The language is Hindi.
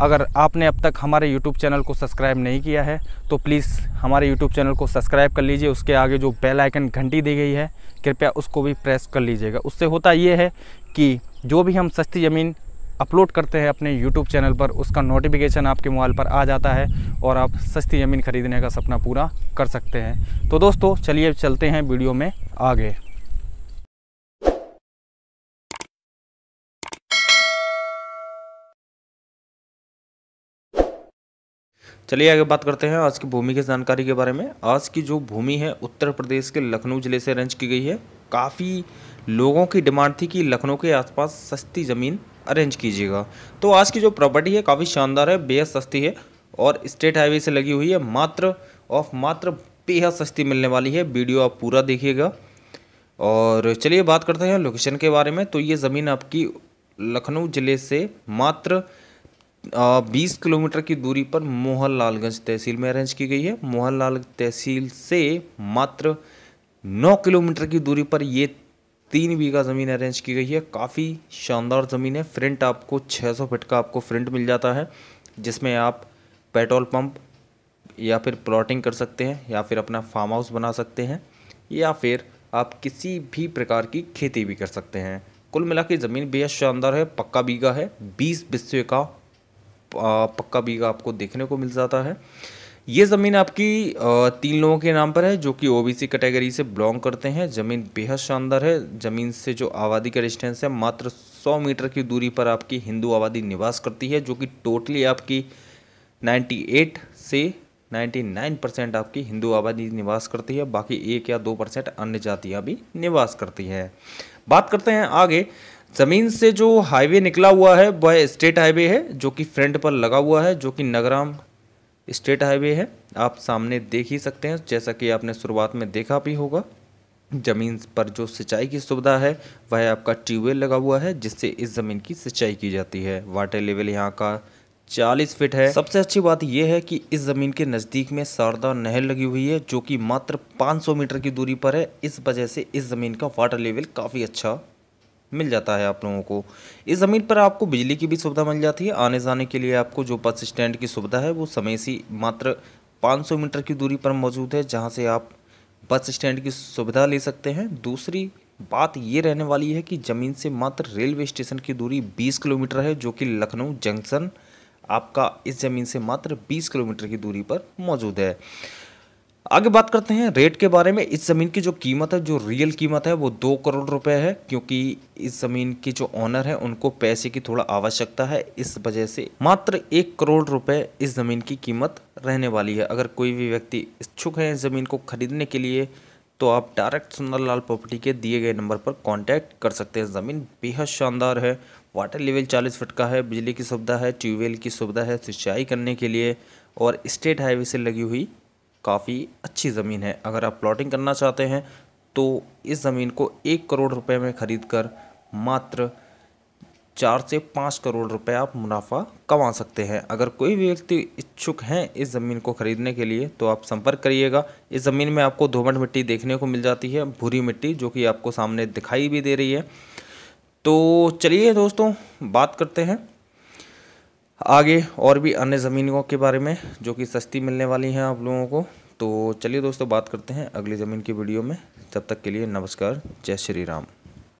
अगर आपने अब तक हमारे YouTube चैनल को सब्सक्राइब नहीं किया है तो प्लीज़ हमारे YouTube चैनल को सब्सक्राइब कर लीजिए उसके आगे जो बेल आइकन घंटी दी गई है कृपया उसको भी प्रेस कर लीजिएगा उससे होता ये है कि जो भी हम सस्ती ज़मीन अपलोड करते हैं अपने यूट्यूब चैनल पर उसका नोटिफिकेशन आपके मोबाइल पर आ जाता है और आप सस्ती ज़मीन खरीदने का सपना पूरा कर सकते हैं तो दोस्तों चलिए चलते हैं वीडियो में आगे चलिए आगे बात करते हैं आज की भूमि की जानकारी के बारे में आज की जो भूमि है उत्तर प्रदेश के लखनऊ ज़िले से अरेंज की गई है काफ़ी लोगों की डिमांड थी कि लखनऊ के आसपास सस्ती ज़मीन अरेंज कीजिएगा तो आज की जो प्रॉपर्टी है काफ़ी शानदार है बेहद सस्ती है और स्टेट हाईवे से लगी हुई है मात्र ऑफ मात्र बेहद सस्ती मिलने वाली है वीडियो आप पूरा देखिएगा और चलिए बात करते हैं लोकेशन के बारे में तो ये ज़मीन आपकी लखनऊ ज़िले से मात्र बीस किलोमीटर की दूरी पर मोहन लालगंज तहसील में अरेंज की गई है मोहन लाल तहसील से मात्र नौ किलोमीटर की दूरी पर ये तीन बीघा ज़मीन अरेंज की गई है काफ़ी शानदार ज़मीन है फ्रंट आपको 600 फिट का आपको फ्रंट मिल जाता है जिसमें आप पेट्रोल पंप या फिर प्लॉटिंग कर सकते हैं या फिर अपना फार्म हाउस बना सकते हैं या फिर आप किसी भी प्रकार की खेती भी कर सकते हैं कुल मिला के ज़मीन बेहद शानदार है पक्का बीघा है बीस बिस्वे का पक्का बीघा आपको देखने को मिल जाता है ये ज़मीन आपकी तीन लोगों के नाम पर है जो कि ओबीसी कैटेगरी से बिलोंग करते हैं ज़मीन बेहद शानदार है ज़मीन से जो आबादी का डिस्टेंस है मात्र 100 मीटर की दूरी पर आपकी हिंदू आबादी निवास करती है जो कि टोटली आपकी 98 से 99 परसेंट आपकी हिंदू आबादी निवास करती है बाकी एक या दो परसेंट अन्य जातियाँ भी निवास करती है बात करते हैं आगे ज़मीन से जो हाईवे निकला हुआ है वह स्टेट हाईवे है जो कि फ्रंट पर लगा हुआ है जो कि नगराम स्टेट हाईवे है आप सामने देख ही सकते हैं जैसा कि आपने शुरुआत में देखा भी होगा ज़मीन पर जो सिंचाई की सुविधा है वह आपका ट्यूबवेल लगा हुआ है जिससे इस ज़मीन की सिंचाई की जाती है वाटर लेवल यहाँ का चालीस फीट है सबसे अच्छी बात यह है कि इस ज़मीन के नज़दीक में शारदा नहर लगी हुई है जो कि मात्र 500 मीटर की दूरी पर है इस वजह से इस ज़मीन का वाटर लेवल काफ़ी अच्छा मिल जाता है आप लोगों को इस ज़मीन पर आपको बिजली की भी सुविधा मिल जाती है आने जाने के लिए आपको जो बस स्टैंड की सुविधा है वो समय से मात्र 500 मीटर की दूरी पर मौजूद है जहाँ से आप बस स्टैंड की सुविधा ले सकते हैं दूसरी बात ये रहने वाली है कि ज़मीन से मात्र रेलवे स्टेशन की दूरी 20 किलोमीटर है जो कि लखनऊ जंक्शन आपका इस ज़मीन से मात्र 20 किलोमीटर की दूरी पर मौजूद है आगे बात करते हैं रेट के बारे में इस ज़मीन की जो कीमत है जो रियल कीमत है वो दो करोड़ रुपए है क्योंकि इस ज़मीन के जो ऑनर है उनको पैसे की थोड़ा आवश्यकता है इस वजह से मात्र एक करोड़ रुपए इस ज़मीन की कीमत रहने वाली है अगर कोई भी व्यक्ति इच्छुक है इस ज़मीन को खरीदने के लिए तो आप डायरेक्ट सुंदरलाल प्रॉपर्टी के दिए गए नंबर पर कॉन्टैक्ट कर सकते हैं ज़मीन बेहद शानदार है वाटर लेवल चालीस फिट का है बिजली की सुविधा है ट्यूबवेल की सुविधा है सिंचाई करने के लिए और स्टेट हाईवे से लगी हुई काफ़ी अच्छी ज़मीन है अगर आप प्लॉटिंग करना चाहते हैं तो इस ज़मीन को एक करोड़ रुपए में ख़रीद कर मात्र चार से पाँच करोड़ रुपए आप मुनाफा कमा सकते हैं अगर कोई भी व्यक्ति इच्छुक हैं इस ज़मीन को ख़रीदने के लिए तो आप संपर्क करिएगा इस ज़मीन में आपको धोमट मिट्टी देखने को मिल जाती है भूरी मिट्टी जो कि आपको सामने दिखाई भी दे रही है तो चलिए दोस्तों बात करते हैं आगे और भी अन्य ज़मीनों के बारे में जो कि सस्ती मिलने वाली हैं आप लोगों को तो चलिए दोस्तों बात करते हैं अगली ज़मीन की वीडियो में तब तक के लिए नमस्कार जय श्री राम